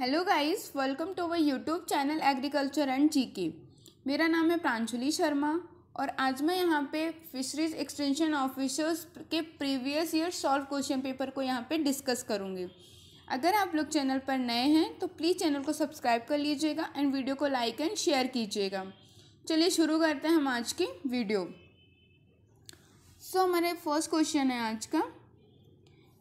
Hello guys welcome to our YouTube channel agriculture and GK मेरा नाम है प्रांजुली शर्मा और आज मैं यहाँ पे फिशरीज एक्सटेंशन ऑफिसर्स के previous year solve question paper को यहाँ पे डिस्कस करूँगी अगर आप लोग चैनल पर नए हैं तो प्लीज़ चैनल को सब्सक्राइब कर लीजिएगा एंड वीडियो को लाइक एंड शेयर कीजिएगा चलिए शुरू करते हैं हम आज की वीडियो सो so, हमारे फर्स्ट क्वेश्चन है आज का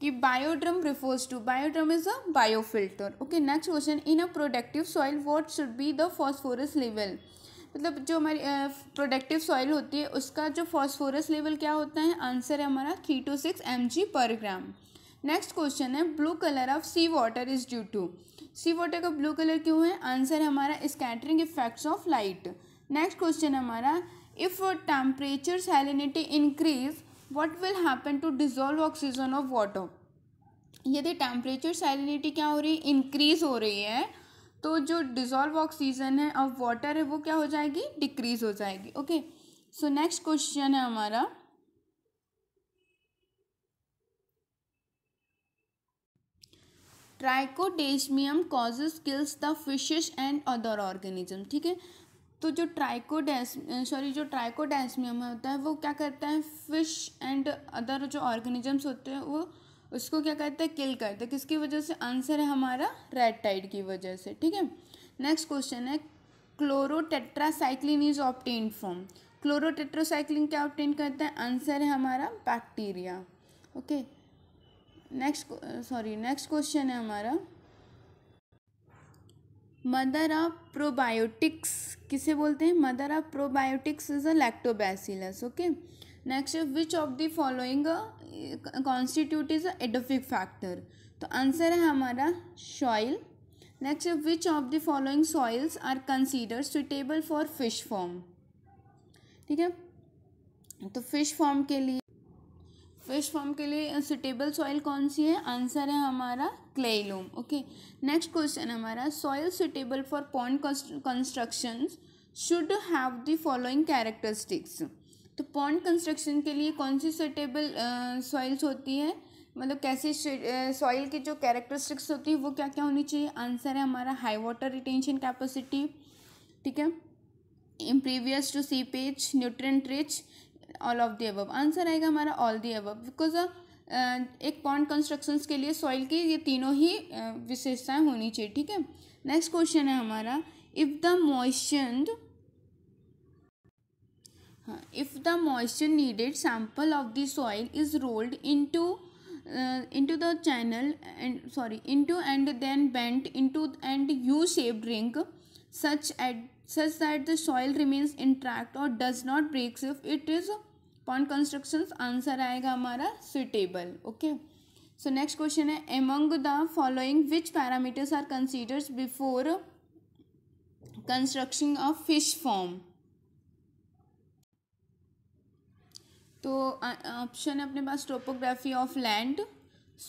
कि biodrum refers to biodrum is a biofilter okay next question in a productive soil what should be the phosphorus level मतलब जो हमारी प्रोडक्टिव सॉइल होती है उसका जो फॉस्फोरस लेवल क्या होता है आंसर है हमारा three two six m g per gram next question है blue colour of sea water is due to sea water का ब्लू कलर क्यों है आंसर है हमारा scattering effects of light next question हमारा if temperature salinity increase what will happen to dissolve oxygen of water यदि temperature salinity क्या हो रही है इंक्रीज हो रही है तो जो डिजोल्व ऑक्सीजन है ऑफ वाटर है वो क्या हो जाएगी डिक्रीज हो जाएगी ओके सो नेक्स्ट क्वेश्चन है हमारा Trichodesmium causes kills the fishes and other organism ठीक है तो जो ट्राइकोडेंस सॉरी जो ट्राइकोडेस्मियम होता है वो क्या करता है फिश एंड अदर जो ऑर्गेनिजम्स होते हैं वो उसको क्या करते हैं किल करते हैं किसकी वजह से आंसर है हमारा रेड टाइड की वजह से ठीक है नेक्स्ट क्वेश्चन है chlorotetracycline is obtain from chlorotetracycline क्या ऑप्टेन करता है आंसर है हमारा bacteria okay next sorry next question है हमारा मदर ऑफ प्रोबायोटिक्स किसे बोलते हैं mother of probiotics is a lactobacillus okay next which of the following constitute is a edaphic factor तो आंसर है हमारा soil next which of the following soils are consider suitable for fish farm ठीक है तो fish form के लिए fish form के लिए सुटेबल uh, सॉइल कौन सी है आंसर है हमारा clay loam okay next question हमारा soil suitable for pond construction should have the following characteristics तो पॉन्ड कंस्ट्रक्शन के लिए कौन सी सुटेबल सॉइल्स uh, होती है मतलब कैसी सॉइल की जो कैरेक्टरिस्टिक्स होती है वो क्या क्या होनी चाहिए आंसर है हमारा हाई वाटर रिटेंशन कैपेसिटी ठीक है impervious to seepage nutrient rich all of the above answer आएगा हमारा ऑल दी अबव बिकॉज एक पॉन्ड कंस्ट्रक्शंस के लिए सॉइल की ये तीनों ही uh, विशेषताएं होनी चाहिए ठीक है नेक्स्ट क्वेश्चन है हमारा if the moisture if the moisture needed sample of the soil is rolled into into the sorry into and then bent into and U shape drink such at such that the soil remains intact or does not break if it is upon constructions answer aayega hamara suitable okay so next question hai among the following which parameters are considered before construction of fish farm तो option है अपने पास topography of land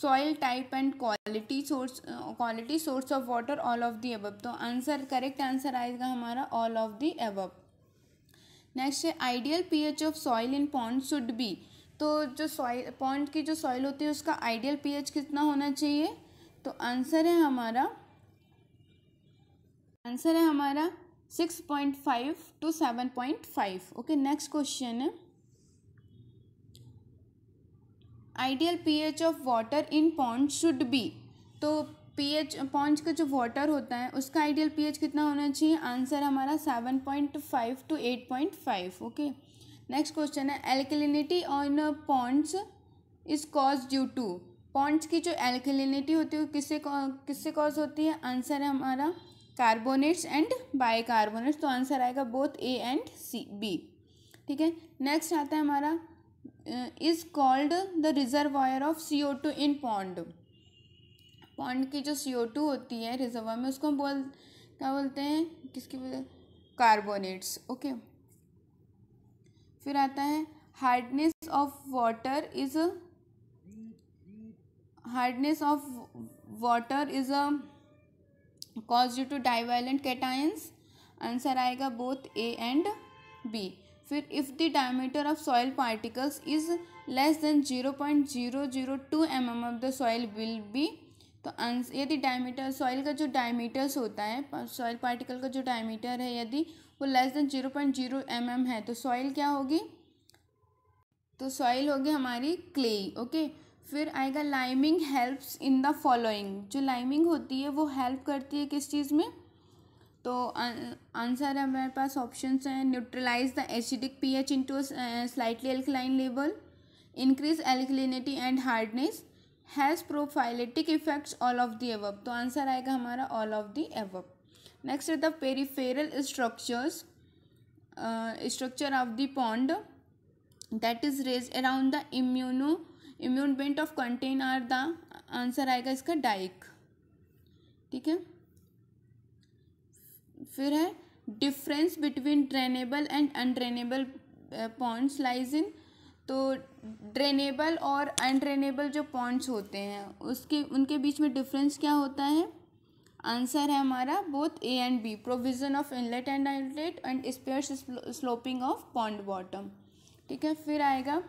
soil type and call quality source quality source of water all of the above तो answer correct answer आएगा हमारा all of the above next है ideal P H of soil in pond should be तो जो soil pond की जो soil होती है उसका आइडियल पी एच कितना होना चाहिए तो आंसर है हमारा आंसर है हमारा six point five to seven point five okay next question है ideal pH of water in pond should be तो पीएच पॉन्ड्स का जो वाटर होता है उसका आइडियल पीएच कितना होना चाहिए आंसर हमारा seven point five to eight point five okay next question है alkalinity on ponds is cause due to ponds की जो एल्कलिनिटी होती है वो किससे किससे कॉज होती है आंसर है हमारा कार्बोनेट्स एंड बाई कार्बोनेट्स तो आंसर आएगा both A and C B ठीक है नेक्स्ट आता है हमारा is called the reservoir of C O two in pond pond की जो सी ओ टू होती है रिजर्वायर में उसको हम बोल क्या बोलते हैं किसकी बोलते कार्बोनेट्स ओके फिर आता है hardness of water is hardness of water is a cause due to divalent cations answer आएगा बोथ ए एंड बी फिर if the diameter of soil particles is less than zero point zero zero two M M of the soil will be तो answer यदि diameter soil का जो diameters होता है soil particle का जो diameter है यदि वो less than zero point zero M M है तो सॉइल क्या होगी तो सॉइल होगी हमारी क्ले ओके फिर आएगा liming helps in the following जो लाइमिंग होती है वो हेल्प करती है किस चीज़ में तो आंसर है हमारे पास ऑप्शन हैं neutralize the acidic pH into slightly alkaline level increase alkalinity and hardness has prophylactic effects all of the above तो आंसर आएगा हमारा all of the above next the peripheral structures structure of the pond that is raise around the immuno immune bent of contain are the answer आएगा इसका dike ठीक है फिर है difference between drainable and undrainable ponds lies इन तो drainable और अनड्रेनेबल जो Pond's होते हैं उसके उनके बीच में डिफरेंस क्या होता है आंसर है हमारा both A and B provision of inlet and outlet and spare sloping of pond bottom ठीक है फिर आएगा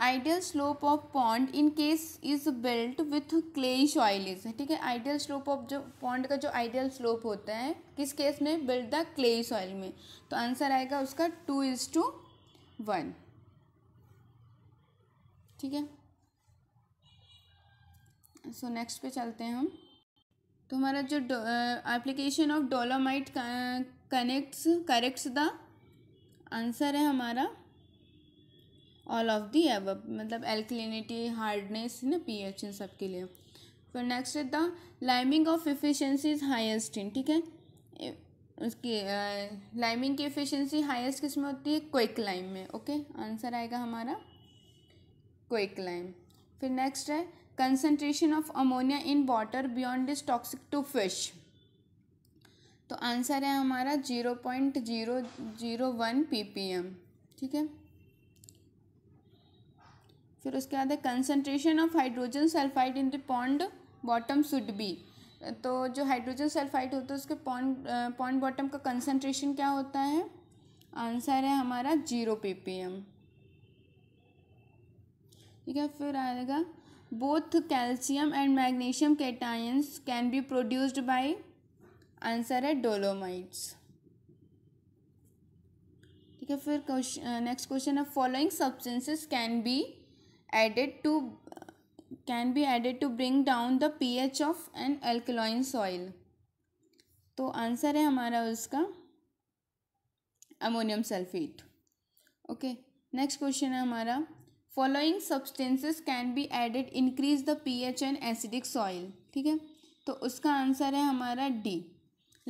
ideal slope of pond in case is built with clay soil is ठीक है आइडियल स्लोप ऑफ जो pond का जो ideal slope होता है किस केस में बिल्ट द क्ले सॉइल में तो आंसर आएगा उसका टू इज टू वन ठीक है सो नेक्स्ट पे चलते हैं हम तो हमारा जो application of dolomite connects corrects the answer है हमारा ऑल ऑफ दी एव मतलब एल्कलिनिटी हार्डनेस है ना एच इन सब के लिए फिर नेक्स्ट है the liming of efficiency is highest in ठीक है उसकी लाइमिंग की एफिशिएंसी हाइस्ट किस में होती है क्विक लाइम में ओके आंसर आएगा हमारा क्विक लाइम फिर नेक्स्ट है concentration of ammonia in water beyond is toxic to fish तो आंसर है हमारा zero point zero zero one P P M ठीक है फिर उसके बाद है concentration of hydrogen sulphide in the pond bottom should be तो जो हाइड्रोजन सल्फाइड होता है उसके पॉन्ड पॉन्ड बॉटम का कंसनट्रेशन क्या होता है आंसर है हमारा जीरो एम ठीक है फिर आएगा both calcium and magnesium cations can be produced by answer है डोलोमाइट्स ठीक है फिर नेक्स्ट क्वेश्चन है following substances can be added to can be be to to down the P H of an alkaline soil तो answer है हमारा उसका ammonium sulphate okay next question है हमारा following substances can be added increase the P H and acidic soil ठीक है तो उसका आंसर है हमारा D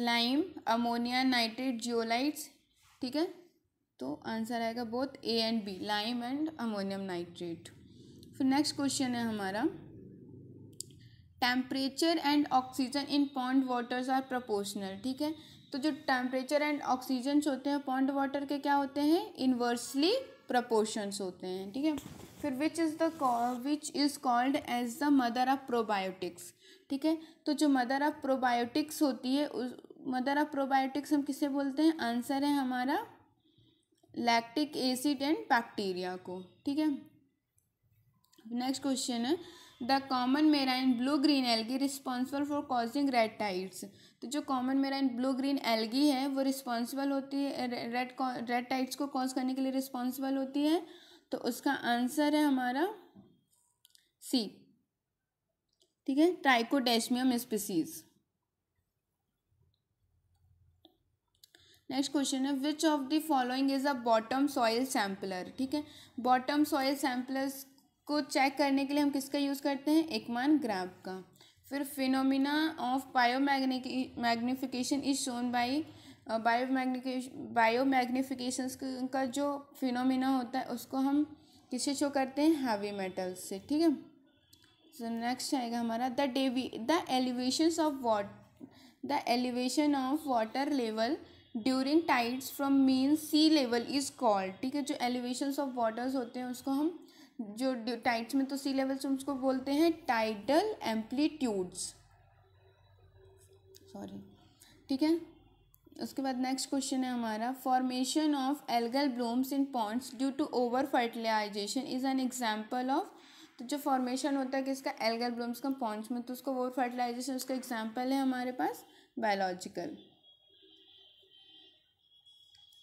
lime ammonia nitrate zeolites ठीक है तो आंसर आएगा both A and B lime and ammonium nitrate फिर नेक्स्ट क्वेश्चन है हमारा temperature and oxygen in pond waters are proportional ठीक है तो जो टेम्परेचर एंड ऑक्सीजन होते हैं पॉन्ड वाटर के क्या होते हैं इन्वर्सली प्रपोर्शंस होते हैं ठीक है फिर which is the which is called as the mother of probiotics ठीक है तो जो मदर ऑफ प्रोबायोटिक्स होती है उस मदर ऑफ प्रोबायोटिक्स हम किसे बोलते हैं आंसर है हमारा लैक्टिक एसिड एंड बैक्टीरिया को ठीक है नेक्स्ट क्वेश्चन है the common marine blue green algae responsible for causing red tides तो जो common marine blue green algae है वो रिस्पॉन्सिबल होती है रेड रेड टाइड्स को कॉज करने के लिए रिस्पॉन्सिबल होती है तो उसका आंसर है हमारा सी ठीक है ट्राइकोडेशमियम स्पीसीज नेक्स्ट क्वेश्चन है which of the following is a bottom soil sampler ठीक है बॉटम सॉइल सैम्पलर्स को चेक करने के लिए हम किसका यूज़ करते हैं एकमान ग्राफ का फिर phenomena of biomagnification is shown by biomagnification biomagnification का जो फिनोमिना होता है उसको हम किसे शो करते हैं हैवी मेटल्स से ठीक है सो नेक्स्ट आएगा हमारा the davy the elevation of what the elevation of water level during tides from mean sea level is called ठीक है जो एलिवेशन ऑफ वाटर्स होते हैं उसको हम जो टाइट्स में तो सी लेवल से उसको बोलते हैं टाइडल एम्पलीट्यूड्स सॉरी ठीक है उसके बाद नेक्स्ट क्वेश्चन है हमारा formation of algal blooms in ponds due to over fertilization is an example of तो जो फॉर्मेशन होता है किसका एल्गल ब्लूम्स का पॉन्ड्स में तो उसका ओवर फर्टिलाइजेशन उसका एग्जाम्पल है हमारे पास बायोलॉजिकल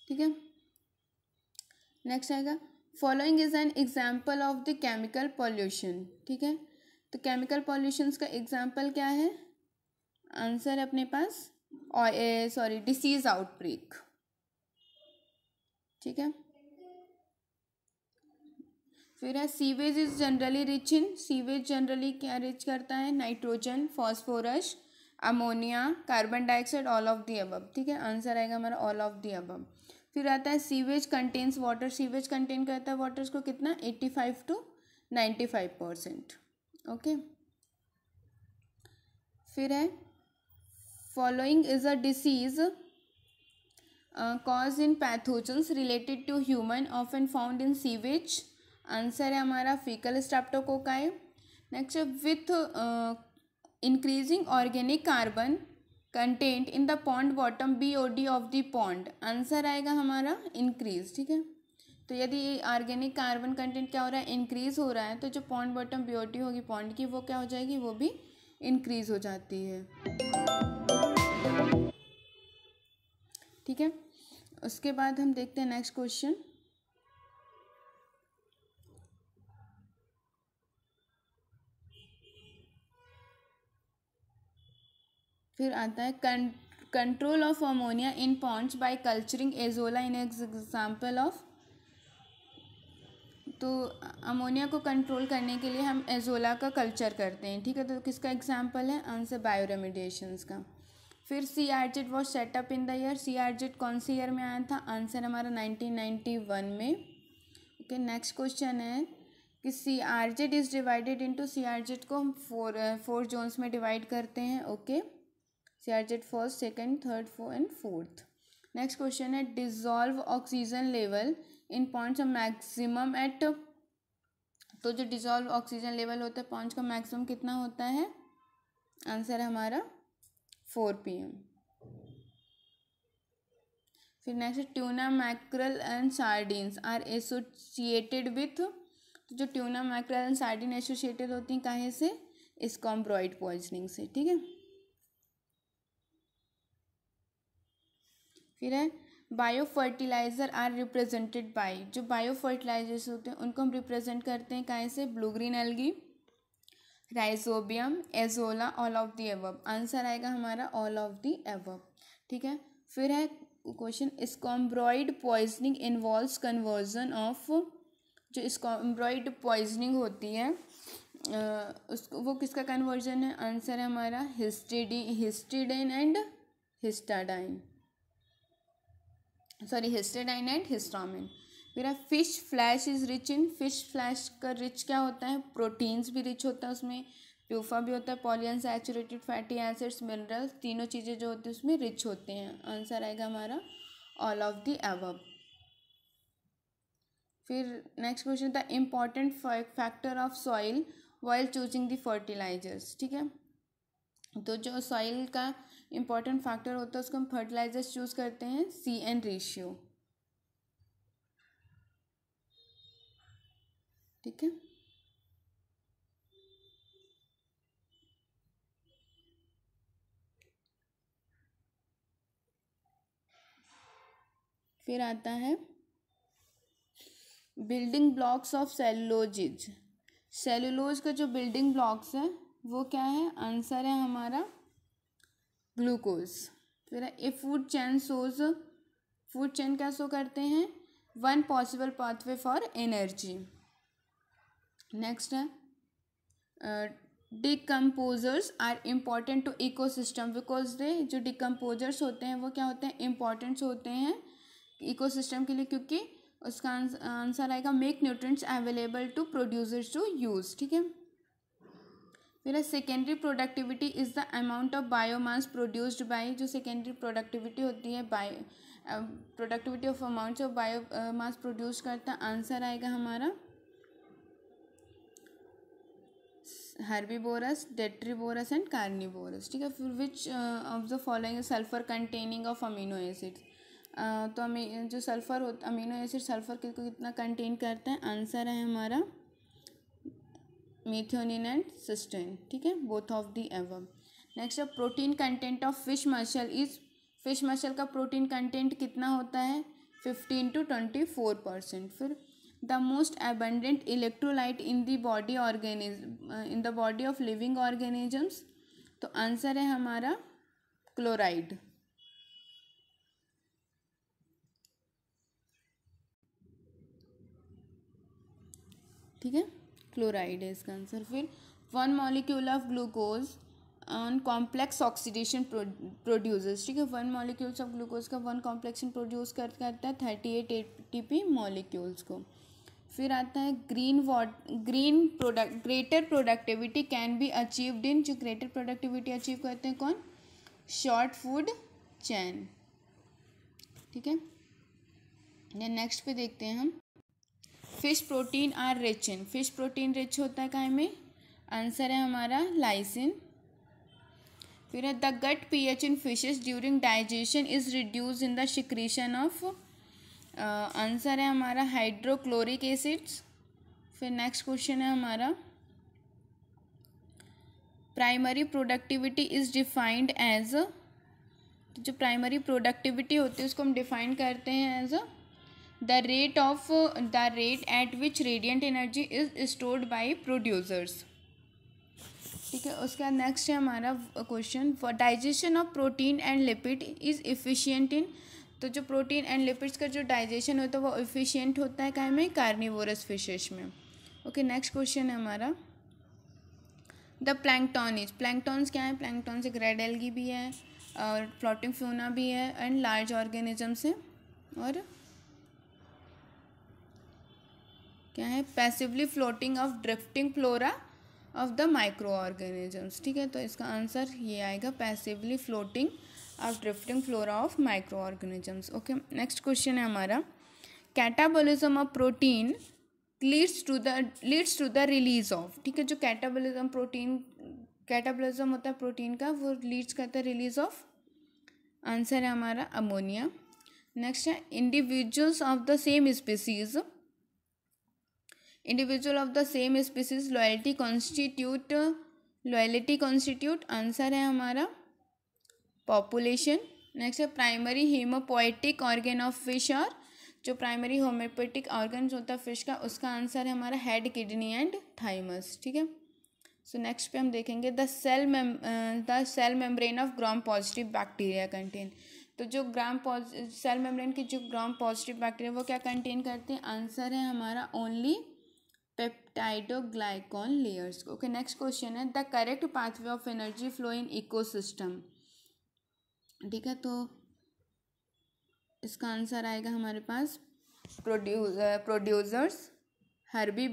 ठीक है नेक्स्ट आएगा following is an example of the chemical pollution ठीक है तो केमिकल पॉल्यूशंस का एग्जाम्पल क्या है आंसर है अपने पास सॉरी डिसीज आउटब्रेक ठीक है फिर है sewage is generally rich in sewage generally क्या रिच करता है nitrogen phosphorus ammonia carbon dioxide all of the above ठीक है आंसर आएगा हमारा ऑल ऑफ दी अबब फिर आता है sewage contains water sewage contain करता है वाटर्स को कितना eighty five to ninety five percent okay फिर है following is a disease cause in pathogens related to human of and found in sewage answer है हमारा faecal streptococci next with increasing organic carbon content in the pond bottom B O D of the pond answer आएगा हमारा increase ठीक है तो यदि organic carbon content क्या हो रहा है इंक्रीज हो रहा है तो जो pond bottom B O D होगी पॉन्ड की वो क्या हो जाएगी वो भी इंक्रीज हो जाती है ठीक है उसके बाद हम देखते हैं नेक्स्ट क्वेश्चन फिर आता है control of ammonia in ponds by culturing azolla in example of तो अमोनिया को कंट्रोल करने के लिए हम एजोला का कल्चर करते हैं ठीक है तो किसका एग्जाम्पल है आंसर बायोरेमिडेशंस का फिर C R Z was set up in the year C R Z कौन से ईयर में आया था आंसर हमारा नाइनटीन नाइन्टी वन में ओके नेक्स्ट क्वेश्चन है कि C R Z is divided into C R Z को हम फोर फोर जोन्स में डिवाइड करते हैं okay okay? C first second third fourth and fourth next question है dissolved oxygen level in points of maximum eight तो जो dissolve oxygen level होता है पॉइंट्स का मैक्सिमम कितना होता है आंसर हमारा फोर पी एम फिर next tuna mackerel and sardines are associated with तो जो tuna mackerel and sardine associated होती हैं कहाँ से इसकॉम्ब्रॉइड पॉइजनिंग से ठीक है फिर है biofertilizer are represented by जो बायो फर्टिलाइजर्स होते हैं उनको हम रिप्रेजेंट करते हैं कहाँ से blue green algae rhizobium azolla all of the above answer आएगा हमारा ऑल ऑफ दी एवब ठीक है फिर है question scombroid poisoning involve conversion of जो स्कॉम्ब्रॉइड पॉइजनिंग होती है उसको वो किसका कन्वर्जन है आंसर है हमारा histidi histidine and histidine sorry histidine and histamine फिर है fish flesh is rich in fish flesh का रिच क्या होता है प्रोटीन्स भी रिच होता है उसमें प्यूफा भी होता है सैचुरेटेड फैटी एसिड्स मिनरल्स तीनों चीज़ें जो होती है उसमें रिच होते हैं आंसर आएगा हमारा ऑल ऑफ दी एवब फिर नेक्स्ट क्वेश्चन था important factor of soil while choosing the fertilizers ठीक है तो जो सॉइल का इम्पॉर्टेंट फैक्टर होता है उसको हम फर्टिलाइजर्स चूज़ करते हैं सी एन रेशियो ठीक है फिर आता है building blocks of celluloses cellulose का जो बिल्डिंग ब्लॉक्स है वो क्या है आंसर है हमारा ग्लूकोज फिर ए फूड चैन सोज फूड चैन क्या सो करते हैं one possible pathway for energy next है decomposers are important to ecosystem because they जो डिकम्पोजर्स होते हैं वो क्या होते हैं इम्पॉर्टेंट्स होते हैं इकोसिस्टम के लिए क्योंकि उसका आंसर आएगा make nutrients available to producers to use ठीक है फिर secondary productivity is the amount of biomass produced by जो सेकेंडरी प्रोडक्टिविटी होती है bioproductivity of amount of biomass produce करता आंसर आएगा हमारा herbivorous detritivorous and carnivorous ठीक है फिर which of the following sulphur containing of amino acids तो अमी जो सल्फ़र होता अमीनो एसिड सल्फ़र कितना कंटेन करता है आंसर है हमारा मेथियोनिन एंड सिस्टीन ठीक है बोथ ऑफ दी एवम नेक्स्ट है protein content of fish muscle is fish muscle का प्रोटीन कंटेंट कितना होता है fifteen to twenty four percent फिर the most abundant electrolyte in the body organism in the body of living organisms तो answer है हमारा chloride ठीक है क्लोराइड है इसका आंसर फिर one molecule of glucose on complex oxidation produce ठीक है वन मॉलिक्यूल्स ऑफ ग्लूकोज का वन कॉम्प्लेक्शन प्रोड्यूस कर करता है thirty eight A T molecules को फिर आता है green what green product greater productivity can be achieved in जो ग्रेटर प्रोडक्टिविटी अचीव करते हैं कौन शॉर्ट फूड चैन ठीक है नेक्स्ट पे देखते हैं हम fish protein are rich in fish protein rich होता है काय में आंसर है हमारा लाइसिन फिर है the gut P H in fishes during digestion is reduce in the secretion of answer है हमारा हाइड्रोक्लोरिक एसिड्स फिर नेक्स्ट क्वेश्चन है हमारा primary productivity is defined as जो प्राइमरी प्रोडक्टिविटी होती है उसको हम डिफाइन करते हैं as a the rate of the rate at which radiant energy is stored by producers ठीक है उसके बाद नेक्स्ट है हमारा question for digestion of protein and lipid is efficient in तो जो प्रोटीन एंड लिपिड्स का जो डाइजेशन होता है वो इफ़िशियंट होता है काहे में कार्निवोरस फिशेस में ओके नेक्स्ट क्वेश्चन है हमारा द इज प्लैंकटॉन्स क्या है प्लैंकटॉन्स एक रेड एल्गी भी है और फ्लोटिंग फ्यूना भी है एंड लार्ज ऑर्गेनिजम्स हैं और क्या है passively floating of drifting flora of the micro organisms ठीक है तो इसका आंसर ये आएगा passively floating of drifting flora of micro organisms okay next question है हमारा catabolism of protein leads to the leads to the release of ठीक है जो कैटाबोलिज्म प्रोटीन कैटाबोलिज्म होता है प्रोटीन का वो लीड्स करता है रिलीज ऑफ आंसर है हमारा अमोनिया नेक्स्ट है individuals of the same species individual of the same species loyalty constitute loyalty constitute answer है हमारा पॉपुलेशन नेक्स्ट है primary haemopoietic organ of fish और जो प्राइमरी होम्योपैथिक ऑर्गन होता है फिश का उसका आंसर है हमारा हेड किडनी एंड थाइमस ठीक है सो so नेक्स्ट पे हम देखेंगे the cell mem the cell membrane of gram positive bacteria contain तो जो ग्राम सेल मेम्ब्रेन की जो ग्राम पॉजिटिव बैक्टीरिया वो क्या कंटेन करते हैं आंसर है हमारा only peptidoglycan layers okay next question है the correct pathway of energy flow in ecosystem ठीक है तो इसका आंसर आएगा हमारे पास प्रोड्यूजर्स प्रोड्यूसर्स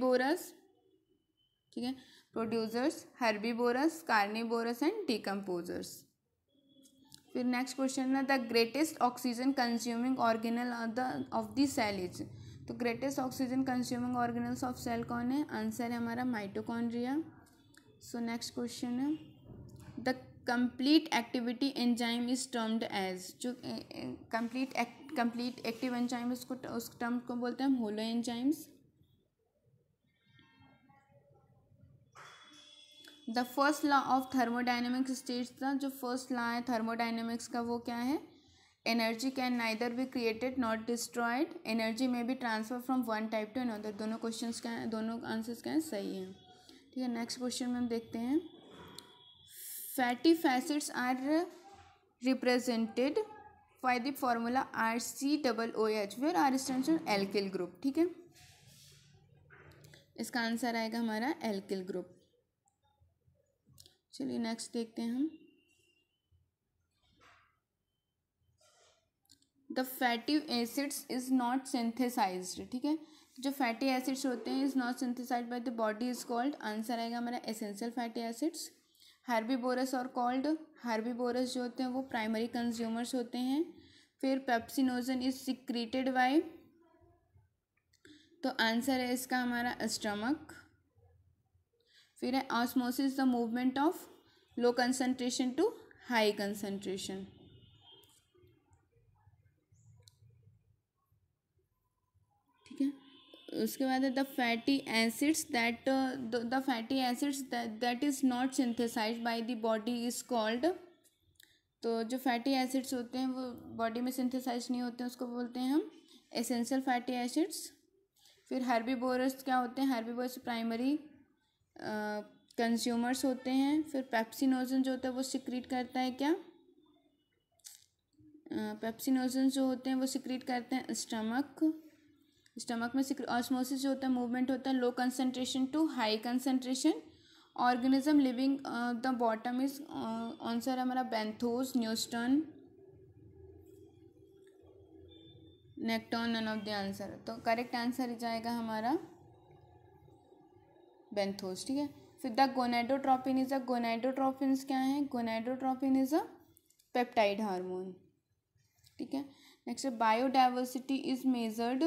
बोरस ठीक है प्रोड्यूसर्स बोरस कार्निबोरस एंड डिकम्पोजर्स फिर नेक्स्ट क्वेश्चन है the greatest oxygen consuming organelle of the of the cell is तो greatest oxygen consuming organelles of cell कौन है आंसर है हमारा माइटोकॉन्ड्रिया सो नेक्स्ट क्वेश्चन है the complete activity enzyme is termed as जो complete complete active enzyme उसको उस term को बोलते हैं हम holoenzymes the first law of thermodynamics states का जो फर्स्ट लॉ है थर्मोडाइनमिक्स का वो क्या है energy can neither be created not destroyed energy में भी transfer from one type to another दोनों क्वेश्चन क्या हैं दोनों आंसर्स क्या हैं सही हैं ठीक है नेक्स्ट क्वेश्चन में हम देखते हैं fatty acids are represented by the formula R C double O H where R स्टेंशन एल्किल ग्रुप ठीक है इसका आंसर आएगा हमारा एल्किल ग्रुप चलिए नेक्स्ट देखते हैं हम the fatty acids is not synthesize ठीक है जो फैटी एसिड्स होते हैं is not synthesize by the body is called answer आएगा हमारा एसेंशियल फैटी एसिड्स बोरस और कॉल्ड बोरस जो होते हैं वो प्राइमरी कंज्यूमर्स होते हैं फिर पेप्सिनोजन इज सिक्रीटेड बाय तो आंसर है इसका हमारा स्टमक फिर है osmosis the movement of low concentration to high concentration उसके बाद है the fatty acids that the fatty acids that is not synthesize by the body is called तो जो फैटी एसिड्स होते हैं वो बॉडी में सिंथेसाइज नहीं होते हैं उसको बोलते हैं हम एसेंशियल फैटी एसिड्स फिर बोरस क्या होते हैं बोरस प्राइमरी कंज्यूमर्स होते हैं फिर पेप्सिनोजन जो होता है वो सिक्रीट करता है क्या पेप्सिनोजन जो होते हैं वो सिक्रीट uh, करते हैं स्टमक स्टमक में ऑस्मोसिस जो होता है मूवमेंट होता है low concentration to high concentration organism living the bottom is answer हमारा benthos neuston nekton none of the answer तो करेक्ट आंसर जाएगा हमारा बेंथोस ठीक है फिर द गोनाइडोट्रॉपिन इज अ गोनाइडोट्रॉपिन क्या है gonadotropin is a peptide hormone ठीक है next biodiversity is measured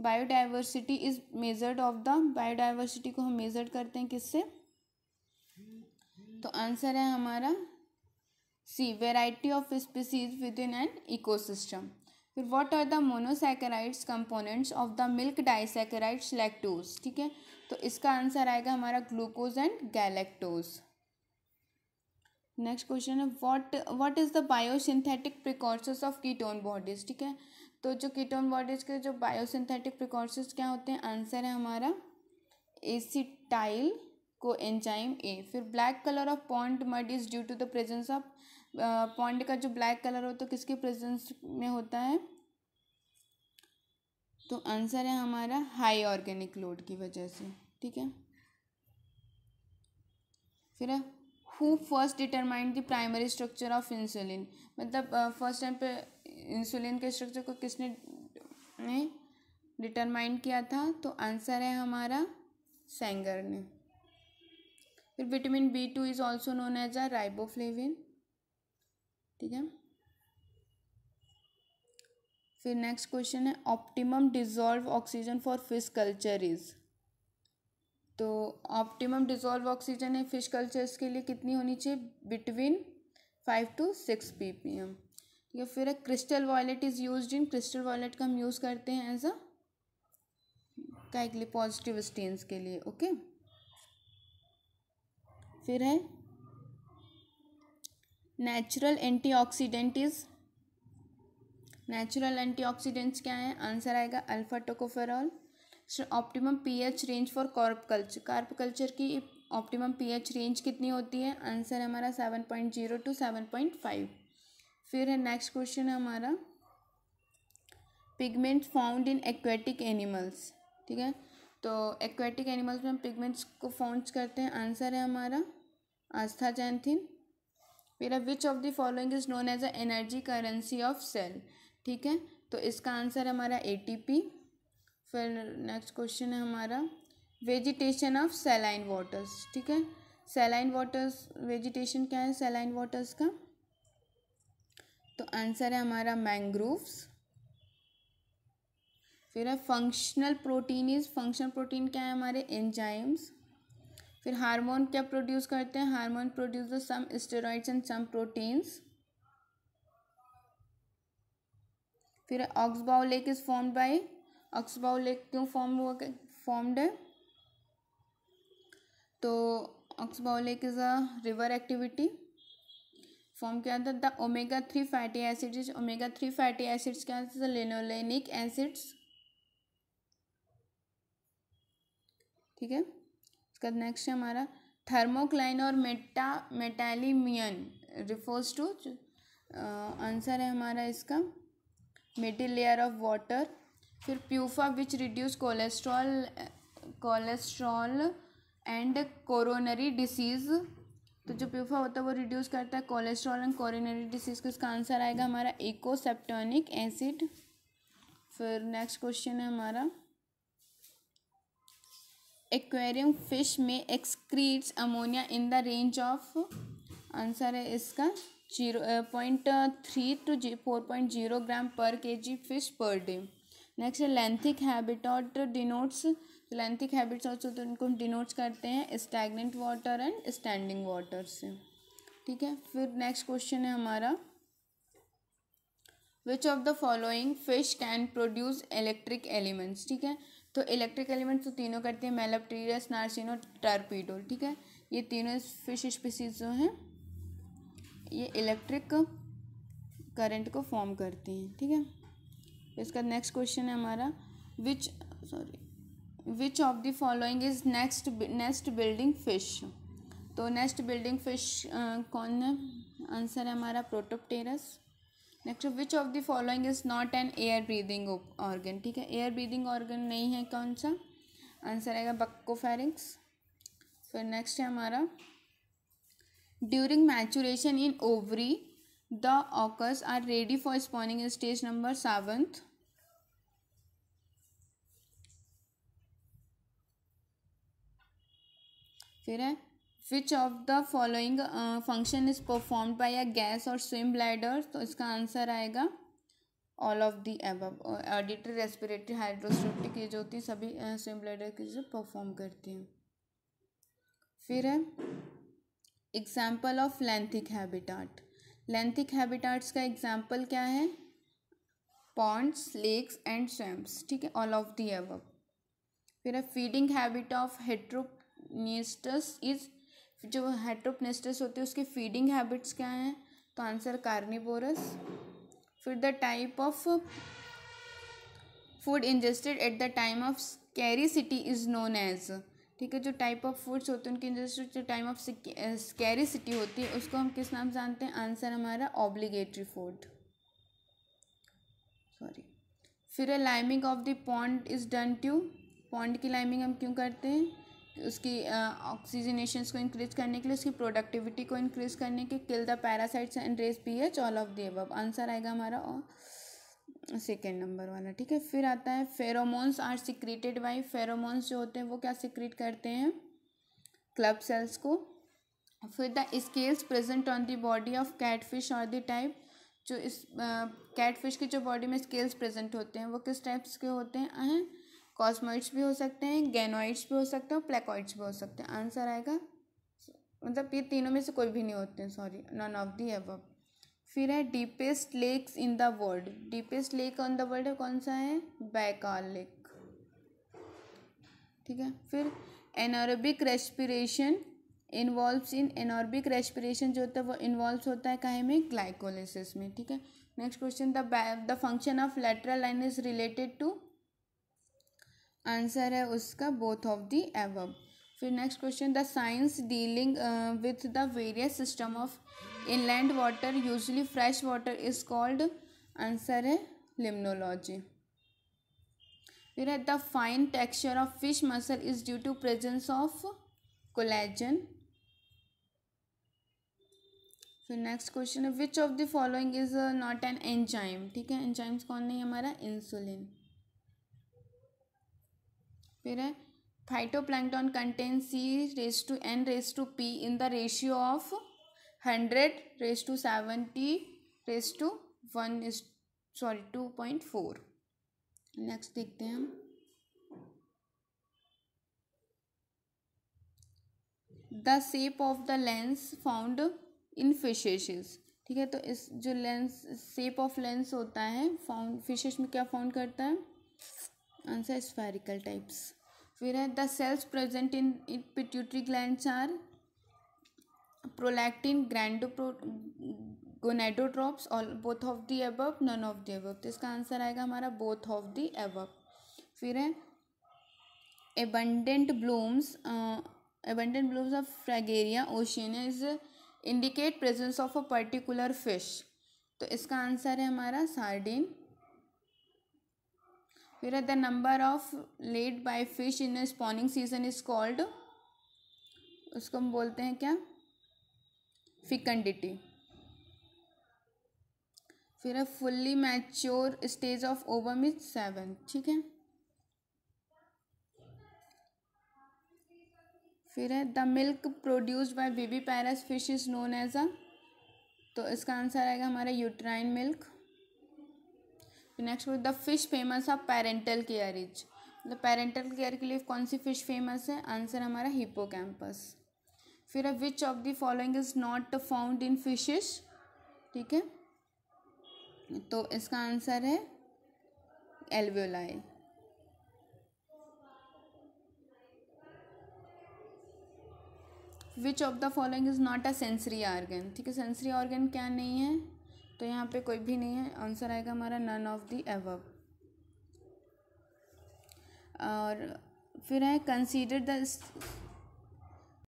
biodiversity is measured of the biodiversity को हम मेजर करते हैं किससे तो आंसर है हमारा C variety of species within an ecosystem फिर what are the monosaccharides components of the milk disaccharides lactose ठीक है तो इसका आंसर आएगा हमारा glucose and galactose next question है what what is the biosynthetic precursor of ketone bodies ठीक है तो जो कीटोन बॉडीज के जो बायोसिंथेटिक प्रिकॉशंस क्या होते हैं आंसर है हमारा एसिटाइल को एंजाइम ए फिर black colour of pond mud is due to the presence of pond का जो ब्लैक कलर हो तो किसके प्रेजेंस में होता है तो आंसर है हमारा हाई ऑर्गेनिक लोड की वजह से ठीक है फिर है who first determined the primary structure of insulin मतलब फर्स्ट uh, टाइम पे इंसुलिन के स्ट्रक्चर को किसने ने डिटरमाइन किया था तो आंसर है हमारा सेंगर ने फिर vitamin B two is also known as a riboflavin ठीक है फिर नेक्स्ट क्वेश्चन है optimum dissolve oxygen for fish culture is तो ऑप्टिमम डिजोल्व ऑक्सीजन है फिश कल्चर्स के लिए कितनी होनी चाहिए between five to six P P M या फिर a crystal violet is use in crystal violet का हम यूज़ करते हैं एज अ क्या के लिए पॉजिटिव स्टेन्स के लिए ओके फिर है natural antioxidant is natural antioxidants क्या है आंसर आएगा alpha tocopherol optimum pH range for carp culture carp culture की ऑप्टिमम पीएच रेंज कितनी होती है आंसर हमारा seven point zero to seven point five फिर है नेक्स्ट क्वेश्चन है हमारा pigments found in aquatic animals ठीक है तो एक्वेटिक एनिमल्स में हम पिगमेंट्स को फाउंड करते हैं आंसर है हमारा आस्था जैंथिन फिर which of the following is known as a energy currency of cell ठीक है तो इसका आंसर है हमारा ए फिर नेक्स्ट क्वेश्चन है हमारा वेजिटेशन ऑफ सेलाइन वाटर्स ठीक है सेलाइन वाटर्स वेजिटेशन क्या है सेलाइन वाटर्स का तो आंसर है हमारा मैंग्रोव्स फिर है functional protein is functional protein क्या है हमारे एंजाइम्स फिर हार्मोन क्या प्रोड्यूस करते हैं hormone produce the some steroids and some proteins फिर oxbow lake is formed by oxbow lake क्यों फॉर्म हुआ फॉर्म्ड है तो oxbow lake is a river activity form क्या था the omega three fatty acids omega three fatty acids क्या था linolenic acids ठीक है इसका नेक्स्ट है हमारा थर्मोक्लाइन और meta metalimnion refers to answer है हमारा इसका मेटल लेयर ऑफ वाटर फिर PUFA which reduce cholesterol cholesterol and coronary disease तो जो प्यूफा होता है वो रिड्यूस करता है कोलेस्ट्रॉल एंड कॉरिनरी डिसीज़ का इसका आंसर आएगा हमारा इकोसेप्टोनिक एसिड फिर नेक्स्ट क्वेश्चन है हमारा एक्वेरियम फिश में excretes ammonia in the range of answer है इसका zero point three to G four point zero gram per K G fish per day next है lentic habitat denotes lentic habits also तो इनको denotes करते हैं stagnant water and standing water से ठीक है फिर नेक्स्ट क्वेश्चन है हमारा which of the following fish can produce electric elements ठीक है तो इलेक्ट्रिक एलिमेंट्स तो तीनों करते हैं मेलाप्टीरियस नार्सिनो टर्पीडोल ठीक है ये तीनों फिश स्पीसीज जो हैं ये इलेक्ट्रिक करंट को फॉर्म करती हैं ठीक है थीके? इसका नेक्स्ट क्वेश्चन है हमारा which sorry which of the following is nest nest building fish तो नेक्स्ट बिल्डिंग फिश कौन है आंसर है हमारा protopterus next which of the following is not an air breathing organ ठीक है एयर ब्रीदिंग ऑर्गन नहीं है कौन सा आंसर आएगा बक्कोफेरिंग्स फिर नेक्स्ट है हमारा during maturation in ovary the occurs are ready for spawning in stage number seventh फिर है which of the following function is performed by a gas और स्विम ब्लैडर तो इसका आंसर आएगा all of the above auditory respiratory hydrostatic ये जो होती है सभी स्विम ब्लैडर की जो परफॉर्म करती हैं फिर है example of lentic habitat lentic habitats का एग्जाम्पल क्या है पॉन्ड्स लेक्स एंड स्वैम्प्स ठीक है ऑल ऑफ दी एव फिर है feeding habit of heteropneustes is जो हेट्रोपनिस्टस होते हैं उसके फीडिंग हैबिट्स क्या हैं तो आंसर कार्निवोरस फिर the type of food ingested at the time of carry city is known as ठीक है जो टाइप ऑफ फूड्स होते हैं उनकी इंडस्ट्री जो टाइम ऑफ स्कैरिसिटी होती है उसको हम किस नाम से जानते हैं आंसर हमारा ऑब्लिगेटरी फूड सॉरी फिर a liming of the pond is done to pond की लाइमिंग हम क्यों करते हैं उसकी ऑक्सीजनेशन को इंक्रीज करने के लिए उसकी प्रोडक्टिविटी को इंक्रीज करने के kill the parasites and raise P H all of the answer आएगा हमारा और सेकेंड नंबर वाला ठीक है फिर आता है pheromones are secreted by pheromones जो होते हैं वो क्या सिक्रीट करते हैं क्लब सेल्स को फिर the scales present on the body of cat fish और द टाइप जो इस कैट फिश की जो बॉडी में स्केल्स प्रेजेंट होते हैं वो किस टाइप्स के होते हैं कॉस्मोइड्स भी हो सकते हैं गैनोइड्स भी हो सकते हैं प्लेकॉइड्स भी हो सकते हैं आंसर आएगा मतलब ये तीनों में से कोई भी नहीं होते हैं sorry none of the above फिर है deepest lakes in the world deepest lake on the world कौन सा है बैकाल लेक ठीक है फिर anaerobic respiration involve in anaerobic respiration जो होता है वो इन्वॉल्व होता है कहे में ग्लाइकोलिसिस में ठीक है next question the the function of lateral line is related to answer है उसका बोथ ऑफ द एवब फिर next question the science dealing with the various system of inland water usually fresh water is called answer है limnology uh, फिर है the fine texture of fish muscle is due to presence of collagen फिर next question है which of the following is not an enzyme ठीक है enzymes कौन नहीं है हमारा इंसुलिन फिर है phytoplankton contain C race to N race to P in the ratio of hundred race to seventy race to one is sorry two point four next देखते हैं हम the shape of the lens found in fishes ठीक है तो इस जो lens shape of lens होता है फाउंड फिशेज में क्या फाउंड करता है आंसर स्फेरिकल टाइप्स फिर है the cells present in pituitary gland are prolactin pro gonadotrophs और both of the above none of the above तो इसका आंसर आएगा हमारा बोथ ऑफ दी एबव फिर है abundant blooms abundant blooms of Fragilaria ocean is indicate presence of a particular fish तो इसका answer है हमारा सार्डिन फिर है the number of laid by fish in spawning season is called उसको हम बोलते हैं क्या फिकंडिटी फिर है fully mature stage of ovum is seven ठीक है फिर है the milk produced by viviparous fish is known as a तो इसका आंसर आएगा हमारा यूट्राइन मिल्क फिर next the fish famous of parental care is the parental care के लिए कौन सी फिश फेमस है आंसर हमारा हिपोकैम्पस फिर है which of the following is not found in fishes ठीक है तो इसका आंसर है alveoli which of the following is not a sensory organ ठीक है सेंसरी ऑर्गन क्या नहीं है तो यहाँ पे कोई भी नहीं है आंसर आएगा हमारा नन ऑफ द एवब और फिर है consider the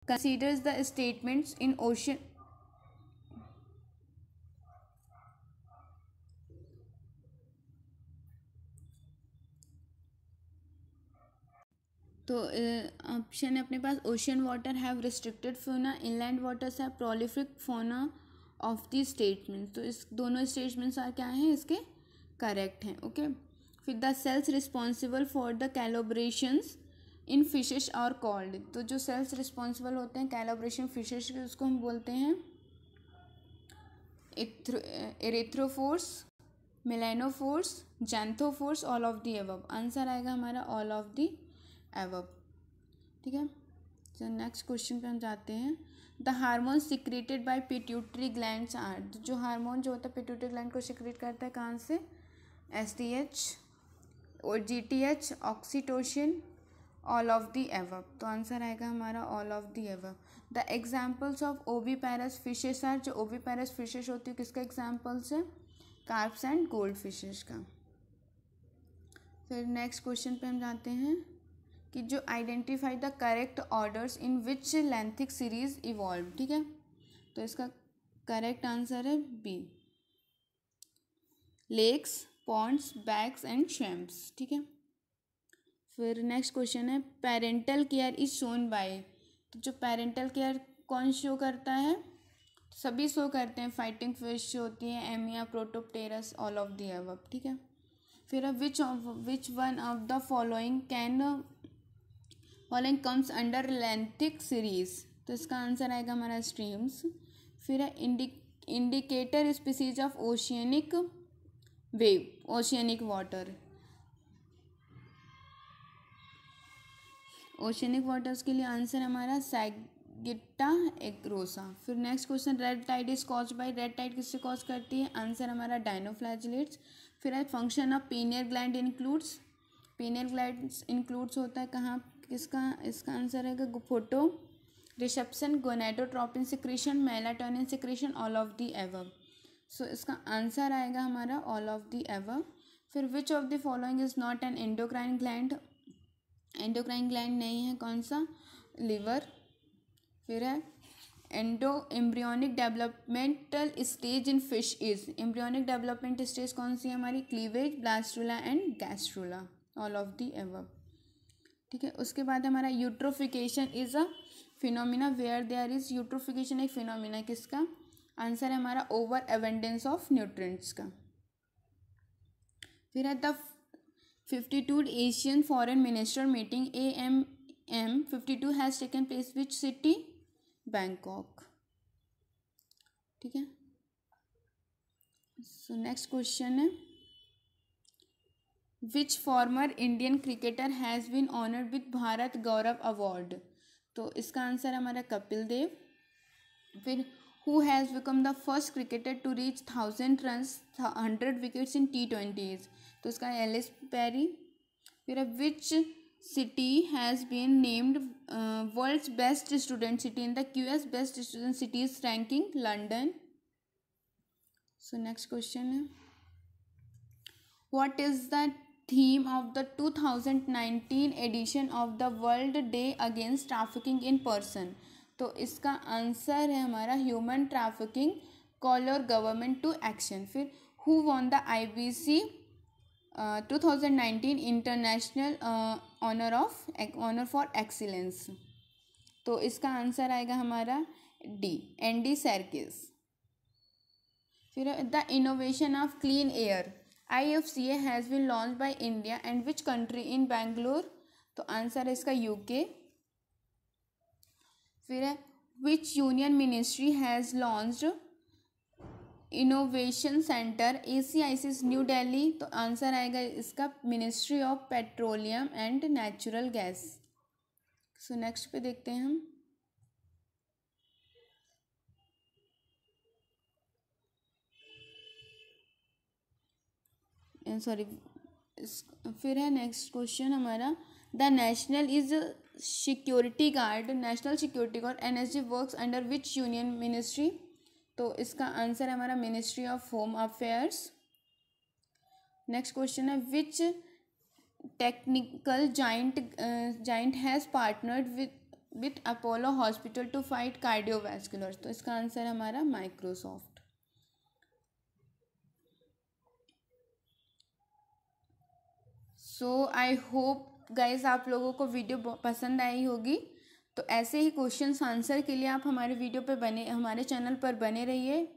considers the statements in ocean तो ऑप्शन है अपने पास ocean water have restricted fauna inland waters है prolific fauna of the statement तो इस दोनों स्टेटमेंट्स आर क्या हैं इसके करेक्ट हैं ओके फिर the cells responsible for the colourations in fishes are called तो जो सेल्स रिस्पॉन्सिबल होते हैं कैलोब्रेशन फिशेस के उसको हम बोलते हैं erythrophores melanophores xanthophores all of the above answer आएगा हमारा ऑल ऑफ दी एवब ठीक है तो नेक्स्ट क्वेश्चन पे हम जाते हैं the hormone secreted by pituitary gland are जो हार्मोन जो होता है पिट्यूटरी ग्लैंड को सिक्रेट करता है कहाँ से एस डी एच और G T H oxytocin all of the above तो आंसर आएगा हमारा all of the above the examples of oviparous fishes are जो ओवी पैरस फिशेस होती है किसका एग्जाम्पल्स है कार्प्स एंड गोल्ड फिशेस का फिर नेक्स्ट क्वेश्चन पे हम जाते हैं कि जो identify the correct orders in which lentic series evolve ठीक है तो इसका करेक्ट आंसर है B lakes ponds bogs and swamps ठीक है फिर नेक्स्ट क्वेश्चन है parental care is shown by तो जो पेरेंटल केयर कौन शो करता है सभी शो करते हैं फाइटिंग फिश होती है एमिया प्रोटोपटेरस ऑल ऑफ दी अब ठीक है फिर अब which which one of the following can following comes under lentic series तो इसका आंसर आएगा हमारा स्ट्रीम्स फिर है indicator species of oceanic wave oceanic water oceanic waters के लिए आंसर हमारा सैगिट्टा रोसा फिर next question red tide is cause by red tide किससे कॉज करती है आंसर हमारा डायनोफ्लैजलेट्स फिर है function of pineal gland includes pineal gland includes होता है कहाँ किसका इसका आंसर है photo reception gonadotropin secretion melatonin secretion all of the above so इसका आंसर आएगा हमारा ऑल ऑफ दी एवर फिर which of the following is not an endocrine gland endocrine gland नहीं है कौन सा लिवर फिर है endo embryonic developmental stage in fish is embryonic development stage कौन सी है हमारी cleavage blastula and gastrula all of the above ठीक है उसके बाद हमारा eutrophication is a phenomena where there is eutrophication एक फिनोमिना किसका आंसर है हमारा ओवर एवेंडेंस ऑफ न्यूट्रिएंट्स का फिर है the fifty two Asian foreign minister meeting A M M fifty two has taken place which city Bangkok ठीक है so next question है which former Indian cricketer has been honoured with Bharat Gaurav award तो इसका answer हमारा कपिल देव फिर who has become the first cricketer to reach 1000 runs 100 wickets in t20s to iska ls perry fir which city has been named uh, world's best student city in the qs best student cities ranking london so next question what is the theme of the 2019 edition of the world day against trafficking in person तो इसका answer है हमारा human trafficking call और government to action फिर who won the I B C two thousand nineteen international honour of honour for excellence तो इसका answer आएगा हमारा डी एन डी सैरकिस फिर the innovation of clean air I F C A has been launch by India and which country in Bangalore तो answer है इसका UK फिर है which union ministry has launched innovation centre A C I C New Delhi तो answer आएगा इसका ministry of petroleum and natural gas so next पे देखते हैं हम सॉरी फिर है नेक्स्ट क्वेश्चन हमारा the national is security guard national security guard N S G work under which union ministry तो इसका आंसर है हमारा ministry of home affairs next question है which technical giant giant has partnered with with Apollo hospital to fight cardiovascular तो इसका answer हमारा Microsoft so I hope guys आप लोगों को वीडियो पसंद आई होगी तो ऐसे ही क्वेश्चन आंसर के लिए आप हमारे वीडियो पर बने हमारे चैनल पर बने रहिए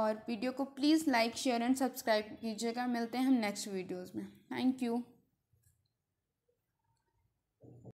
और वीडियो को please like share and subscribe कीजिएगा मिलते हैं हम नेक्स्ट वीडियोज़ में थैंक यू